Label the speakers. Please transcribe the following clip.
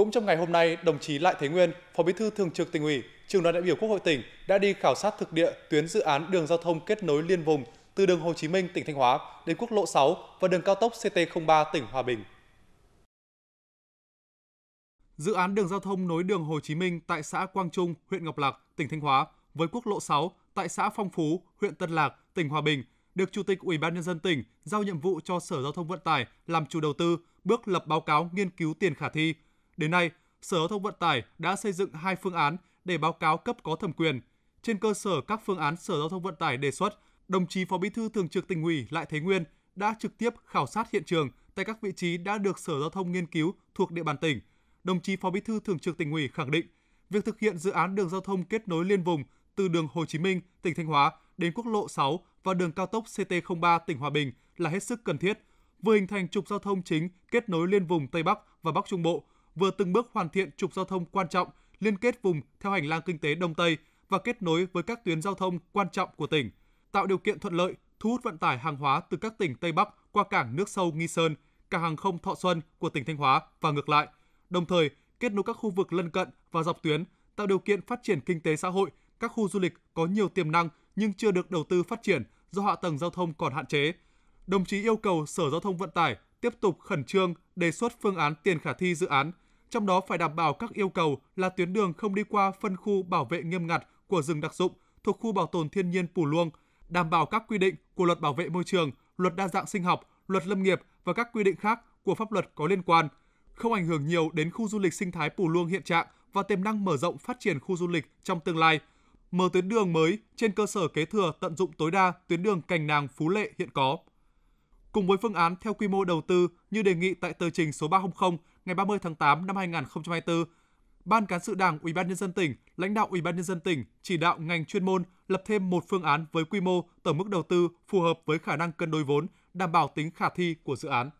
Speaker 1: Cũng trong ngày hôm nay, đồng chí Lại Thế Nguyên, Phó Bí thư Thường trực Tỉnh ủy, Trường đoàn đại biểu Quốc hội tỉnh đã đi khảo sát thực địa tuyến dự án đường giao thông kết nối liên vùng từ đường Hồ Chí Minh tỉnh Thanh Hóa đến quốc lộ 6 và đường cao tốc CT03 tỉnh Hòa Bình. Dự án đường giao thông nối đường Hồ Chí Minh tại xã Quang Trung, huyện Ngọc Lặc, tỉnh Thanh Hóa với quốc lộ 6 tại xã Phong Phú, huyện Tân Lạc, tỉnh Hòa Bình được Chủ tịch Ủy ban nhân dân tỉnh giao nhiệm vụ cho Sở Giao thông Vận tải làm chủ đầu tư, bước lập báo cáo nghiên cứu tiền khả thi, Đến nay, Sở Giao thông Vận tải đã xây dựng hai phương án để báo cáo cấp có thẩm quyền. Trên cơ sở các phương án Sở Giao thông Vận tải đề xuất, đồng chí Phó Bí thư Thường trực Tỉnh ủy Lại Thế Nguyên đã trực tiếp khảo sát hiện trường tại các vị trí đã được Sở Giao thông nghiên cứu thuộc địa bàn tỉnh. Đồng chí Phó Bí thư Thường trực Tỉnh ủy khẳng định, việc thực hiện dự án đường giao thông kết nối liên vùng từ đường Hồ Chí Minh, tỉnh Thanh Hóa đến quốc lộ 6 và đường cao tốc CT03 tỉnh Hòa Bình là hết sức cần thiết, vừa hình thành trục giao thông chính kết nối liên vùng Tây Bắc và Bắc Trung Bộ, vừa từng bước hoàn thiện trục giao thông quan trọng liên kết vùng theo hành lang kinh tế Đông Tây và kết nối với các tuyến giao thông quan trọng của tỉnh, tạo điều kiện thuận lợi thu hút vận tải hàng hóa từ các tỉnh Tây Bắc qua cảng nước sâu Nghi Sơn, cảng hàng không Thọ Xuân của tỉnh Thanh Hóa và ngược lại, đồng thời kết nối các khu vực lân cận và dọc tuyến, tạo điều kiện phát triển kinh tế xã hội, các khu du lịch có nhiều tiềm năng nhưng chưa được đầu tư phát triển do hạ tầng giao thông còn hạn chế. Đồng chí yêu cầu Sở Giao thông Vận tải tiếp tục khẩn trương đề xuất phương án tiền khả thi dự án, trong đó phải đảm bảo các yêu cầu là tuyến đường không đi qua phân khu bảo vệ nghiêm ngặt của rừng đặc dụng thuộc khu bảo tồn thiên nhiên Pù Luông, đảm bảo các quy định của luật bảo vệ môi trường, luật đa dạng sinh học, luật lâm nghiệp và các quy định khác của pháp luật có liên quan, không ảnh hưởng nhiều đến khu du lịch sinh thái Pù Luông hiện trạng và tiềm năng mở rộng phát triển khu du lịch trong tương lai, mở tuyến đường mới trên cơ sở kế thừa tận dụng tối đa tuyến đường Cành Nàng Phú Lệ hiện có cùng với phương án theo quy mô đầu tư như đề nghị tại tờ trình số 300 ngày 30 tháng 8 năm 2024, Ban cán sự Đảng Ủy ban nhân dân tỉnh, lãnh đạo Ủy ban nhân dân tỉnh chỉ đạo ngành chuyên môn lập thêm một phương án với quy mô tổng mức đầu tư phù hợp với khả năng cân đối vốn, đảm bảo tính khả thi của dự án.